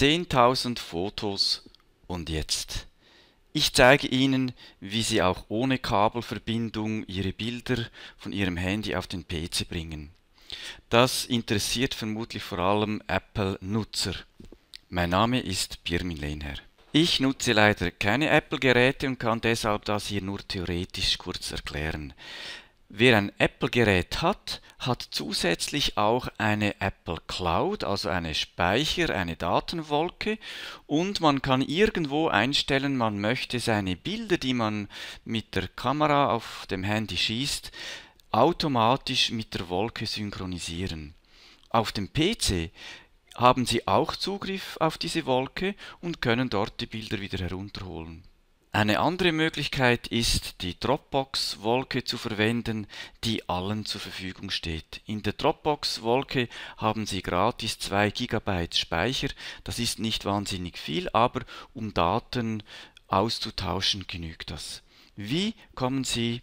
10.000 Fotos und jetzt. Ich zeige Ihnen, wie Sie auch ohne Kabelverbindung Ihre Bilder von Ihrem Handy auf den PC bringen. Das interessiert vermutlich vor allem Apple-Nutzer. Mein Name ist Birmin Lehner. Ich nutze leider keine Apple-Geräte und kann deshalb das hier nur theoretisch kurz erklären. Wer ein Apple-Gerät hat, hat zusätzlich auch eine Apple Cloud, also eine Speicher, eine Datenwolke und man kann irgendwo einstellen, man möchte seine Bilder, die man mit der Kamera auf dem Handy schießt, automatisch mit der Wolke synchronisieren. Auf dem PC haben Sie auch Zugriff auf diese Wolke und können dort die Bilder wieder herunterholen. Eine andere Möglichkeit ist, die Dropbox-Wolke zu verwenden, die allen zur Verfügung steht. In der Dropbox-Wolke haben Sie gratis 2 GB Speicher. Das ist nicht wahnsinnig viel, aber um Daten auszutauschen genügt das. Wie kommen Sie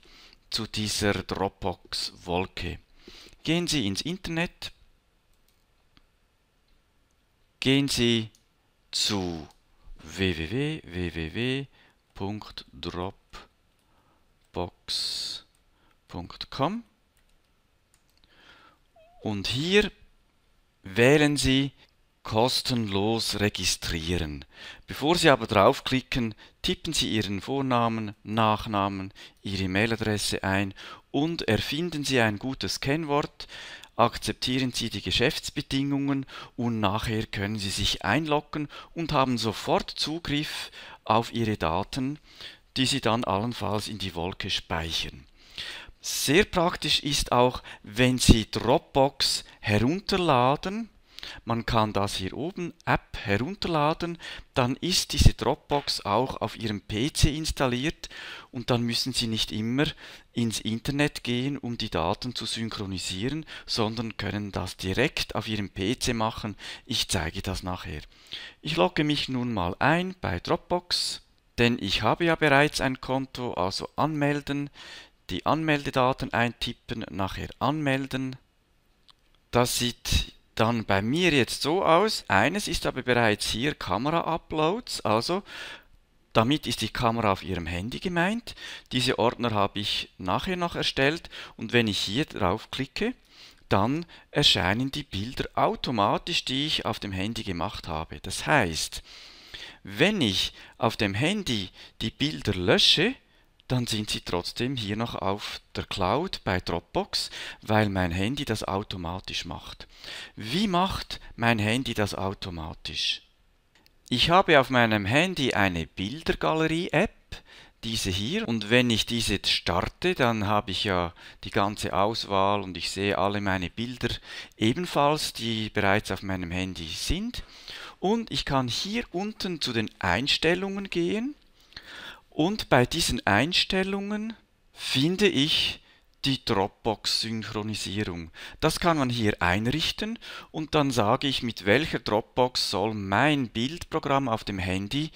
zu dieser Dropbox-Wolke? Gehen Sie ins Internet, gehen Sie zu www, www www.dropbox.com und hier wählen Sie kostenlos registrieren. Bevor Sie aber draufklicken, tippen Sie Ihren Vornamen, Nachnamen, Ihre E-Mail-Adresse ein und erfinden Sie ein gutes Kennwort, akzeptieren Sie die Geschäftsbedingungen und nachher können Sie sich einloggen und haben sofort Zugriff auf Ihre Daten, die Sie dann allenfalls in die Wolke speichern. Sehr praktisch ist auch, wenn Sie Dropbox herunterladen, man kann das hier oben App herunterladen, dann ist diese Dropbox auch auf Ihrem PC installiert und dann müssen Sie nicht immer ins Internet gehen, um die Daten zu synchronisieren, sondern können das direkt auf Ihrem PC machen. Ich zeige das nachher. Ich logge mich nun mal ein bei Dropbox, denn ich habe ja bereits ein Konto, also anmelden, die Anmeldedaten eintippen, nachher anmelden. Das sieht dann bei mir jetzt so aus. Eines ist aber bereits hier Kamera-Uploads, also damit ist die Kamera auf Ihrem Handy gemeint. Diese Ordner habe ich nachher noch erstellt und wenn ich hier drauf klicke, dann erscheinen die Bilder automatisch, die ich auf dem Handy gemacht habe. Das heißt, wenn ich auf dem Handy die Bilder lösche, dann sind sie trotzdem hier noch auf der Cloud bei Dropbox, weil mein Handy das automatisch macht. Wie macht mein Handy das automatisch? Ich habe auf meinem Handy eine Bildergalerie-App, diese hier, und wenn ich diese jetzt starte, dann habe ich ja die ganze Auswahl und ich sehe alle meine Bilder ebenfalls, die bereits auf meinem Handy sind. Und ich kann hier unten zu den Einstellungen gehen und bei diesen Einstellungen finde ich die Dropbox-Synchronisierung. Das kann man hier einrichten und dann sage ich, mit welcher Dropbox soll mein Bildprogramm auf dem Handy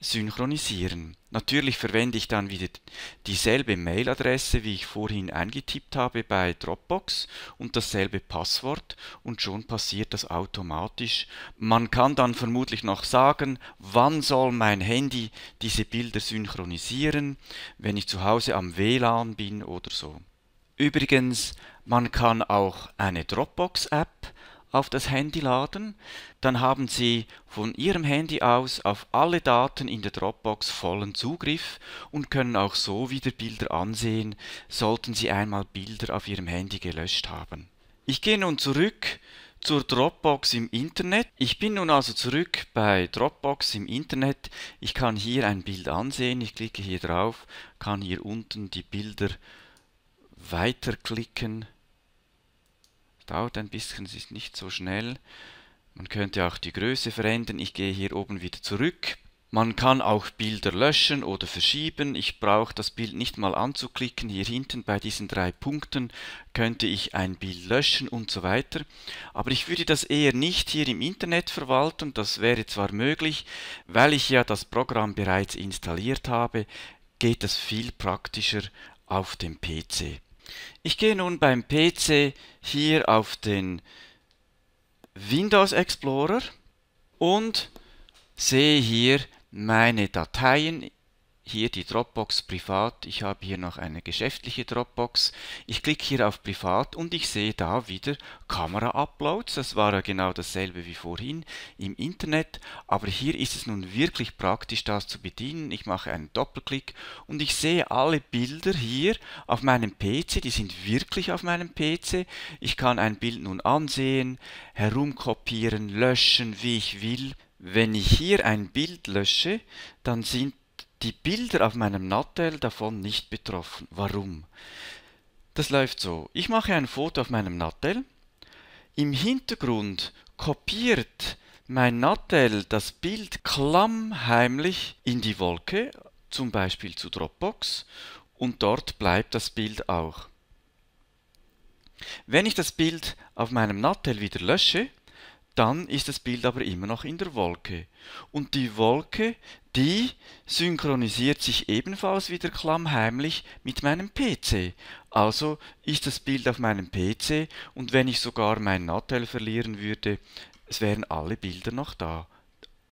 synchronisieren. Natürlich verwende ich dann wieder dieselbe Mailadresse, wie ich vorhin eingetippt habe bei Dropbox und dasselbe Passwort und schon passiert das automatisch. Man kann dann vermutlich noch sagen, wann soll mein Handy diese Bilder synchronisieren, wenn ich zu Hause am WLAN bin oder so. Übrigens, man kann auch eine Dropbox-App auf das Handy laden, dann haben Sie von Ihrem Handy aus auf alle Daten in der Dropbox vollen Zugriff und können auch so wieder Bilder ansehen, sollten Sie einmal Bilder auf Ihrem Handy gelöscht haben. Ich gehe nun zurück zur Dropbox im Internet. Ich bin nun also zurück bei Dropbox im Internet. Ich kann hier ein Bild ansehen. Ich klicke hier drauf, kann hier unten die Bilder weiterklicken dauert ein bisschen, es ist nicht so schnell. Man könnte auch die Größe verändern. Ich gehe hier oben wieder zurück. Man kann auch Bilder löschen oder verschieben. Ich brauche das Bild nicht mal anzuklicken. Hier hinten bei diesen drei Punkten könnte ich ein Bild löschen und so weiter. Aber ich würde das eher nicht hier im Internet verwalten. Das wäre zwar möglich, weil ich ja das Programm bereits installiert habe, geht das viel praktischer auf dem PC. Ich gehe nun beim PC hier auf den Windows Explorer und sehe hier meine Dateien hier die Dropbox Privat, ich habe hier noch eine geschäftliche Dropbox. Ich klicke hier auf Privat und ich sehe da wieder Kamera-Uploads. Das war ja genau dasselbe wie vorhin im Internet, aber hier ist es nun wirklich praktisch, das zu bedienen. Ich mache einen Doppelklick und ich sehe alle Bilder hier auf meinem PC, die sind wirklich auf meinem PC. Ich kann ein Bild nun ansehen, herumkopieren, löschen, wie ich will. Wenn ich hier ein Bild lösche, dann sind die Bilder auf meinem Nattel davon nicht betroffen. Warum? Das läuft so. Ich mache ein Foto auf meinem Nattel. Im Hintergrund kopiert mein Nattel das Bild klammheimlich in die Wolke, zum Beispiel zu Dropbox, und dort bleibt das Bild auch. Wenn ich das Bild auf meinem Nattel wieder lösche, dann ist das Bild aber immer noch in der Wolke. Und die Wolke, die synchronisiert sich ebenfalls wieder klammheimlich mit meinem PC. Also ist das Bild auf meinem PC und wenn ich sogar mein Nattel verlieren würde, es wären alle Bilder noch da.